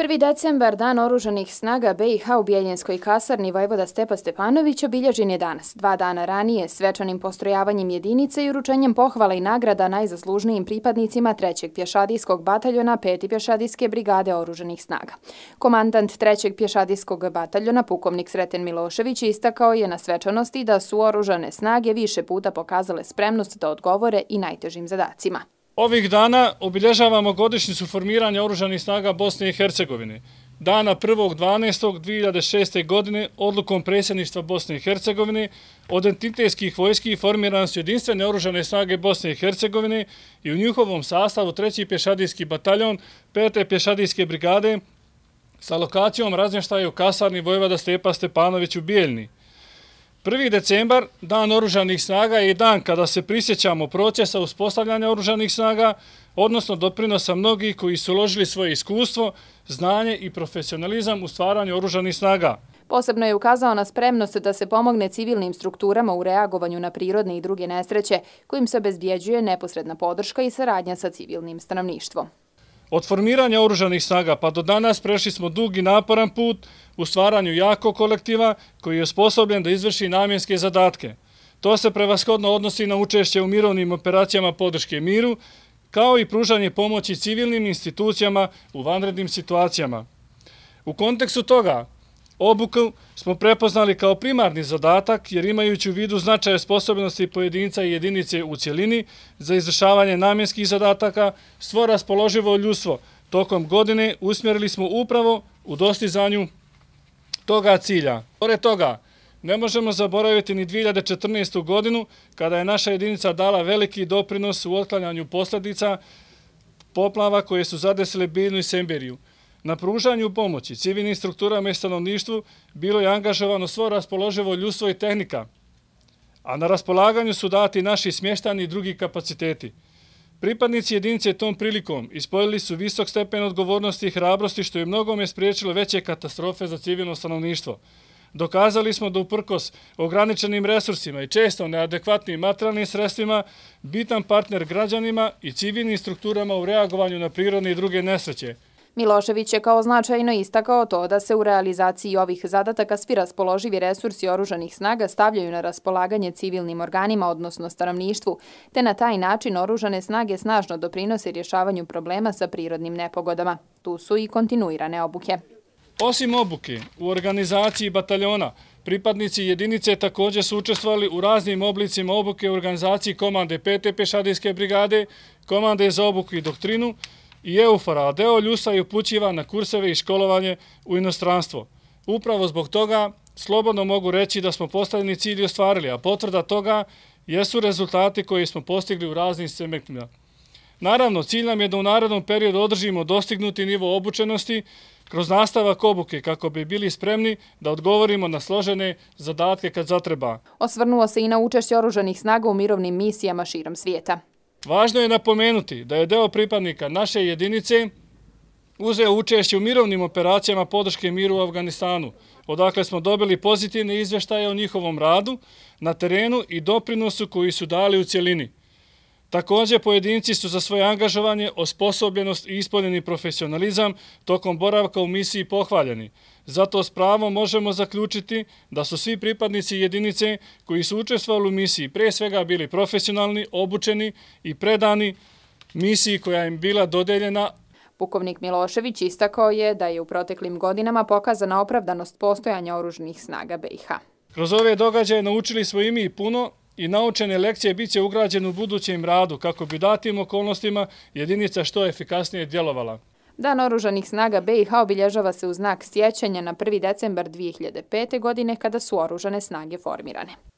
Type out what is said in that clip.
1. decembar, dan oruženih snaga BiH u Bijeljenskoj kasarni Vojvoda Stepa Stepanović obilježen je danas. Dva dana ranije, svečanim postrojavanjem jedinice i uručenjem pohvala i nagrada najzaslužnijim pripadnicima 3. pješadijskog bataljona 5. pješadijske brigade oruženih snaga. Komandant 3. pješadijskog bataljona, pukovnik Sreten Milošević, istakao je na svečanosti da su oružane snage više puta pokazale spremnost da odgovore i najtežim zadacima. Ovih dana obilježavamo godišnicu formiranja oružanih snaga Bosne i Hercegovine. Dana 1.12.2006. godine odlukom predsjedništva Bosne i Hercegovine od entitetskih vojskih formirane su jedinstvene oružane snage Bosne i Hercegovine i u njihovom sastavu 3. pješadijski bataljon 5. pješadijske brigade sa lokacijom razmještaja u kasarni Vojvoda Stepa Stepanović u Bijeljni. 1. decembar, dan oružanih snaga, je dan kada se prisjećamo procesa uspostavljanja oružanih snaga, odnosno doprinosa mnogih koji su uložili svoje iskustvo, znanje i profesionalizam u stvaranju oružanih snaga. Posebno je ukazao na spremnost da se pomogne civilnim strukturama u reagovanju na prirodne i druge nesreće, kojim se obezbijeđuje neposredna podrška i saradnja sa civilnim stanovništvom. Od formiranja oružanih snaga pa do danas prešli smo dug i naporan put u stvaranju jakog kolektiva koji je sposobljen da izvrši namjenske zadatke. To se prevaskodno odnosi na učešće u mirovnim operacijama podrške miru, kao i pružanje pomoći civilnim institucijama u vanrednim situacijama. U kontekstu toga, Obuku smo prepoznali kao primarni zadatak jer imajući u vidu značaje sposobnosti pojedinca i jedinice u cijelini za izrašavanje namjenskih zadataka, svo raspoloživo ljusvo tokom godine usmjerili smo upravo u dostizanju toga cilja. Pore toga, ne možemo zaboraviti ni 2014. godinu kada je naša jedinica dala veliki doprinos u otklanjanju posljedica poplava koje su zadesile Bilnu i Semberiju. Na pružanju pomoći civilnim strukturama i stanovništvu bilo je angažovano svo raspoloživo ljusvo i tehnika, a na raspolaganju su dati naši smještani i drugi kapaciteti. Pripadnici jedinice tom prilikom ispojili su visok stepen odgovornosti i hrabrosti što je mnogome spriječilo veće katastrofe za civilno stanovništvo. Dokazali smo da uprkos ograničenim resursima i često neadekvatnim materialnim sredstvima bitan partner građanima i civilnim strukturama u reagovanju na prirodne i druge nesreće. Milošević je kao značajno istakao to da se u realizaciji ovih zadataka svi raspoloživi resursi oruženih snaga stavljaju na raspolaganje civilnim organima, odnosno stanovništvu, te na taj način oružane snage snažno doprinose rješavanju problema sa prirodnim nepogodama. Tu su i kontinuirane obuke. Osim obuke u organizaciji bataljona, pripadnici jedinice također su učestvali u raznim oblicima obuke u organizaciji komande 5. pešadijske brigade, komande za obuku i doktrinu, i eufora, a deo ljusa i upućiva na kurseve i školovanje u inostranstvo. Upravo zbog toga slobodno mogu reći da smo postavljeni cilj i ostvarili, a potvrda toga jesu rezultati koje smo postigli u raznim semeknima. Naravno, cilj nam je da u narednom periodu održimo dostignuti nivo obučenosti kroz nastavak obuke kako bi bili spremni da odgovorimo na složene zadatke kad zatreba. Osvrnuo se i na učešće oruženih snaga u mirovnim misijama širom svijeta. Važno je napomenuti da je deo pripadnika naše jedinice uzeo učešće u mirovnim operacijama podrške miru u Afganistanu, odakle smo dobili pozitivne izveštaje o njihovom radu na terenu i doprinosu koji su dali u cijelini. Također pojedinci su za svoje angažovanje, osposobljenost i ispoljeni profesionalizam tokom boravka u misiji pohvaljeni. Zato s pravom možemo zaključiti da su svi pripadnici jedinice koji su učestvovali u misiji pre svega bili profesionalni, obučeni i predani misiji koja im bila dodeljena Pukovnik Milošević istakao je da je u proteklim godinama pokazana opravdanost postojanja oružnih snaga BiH. Kroz ove događaje naučili smo i mi puno, i naučene lekcije bit će ugrađene u budućem radu kako bi datim okolnostima jedinica što efikasnije djelovala. Dan oružanih snaga BiH obilježava se u znak sjećanja na 1. decembar 2005. godine kada su oružane snage formirane.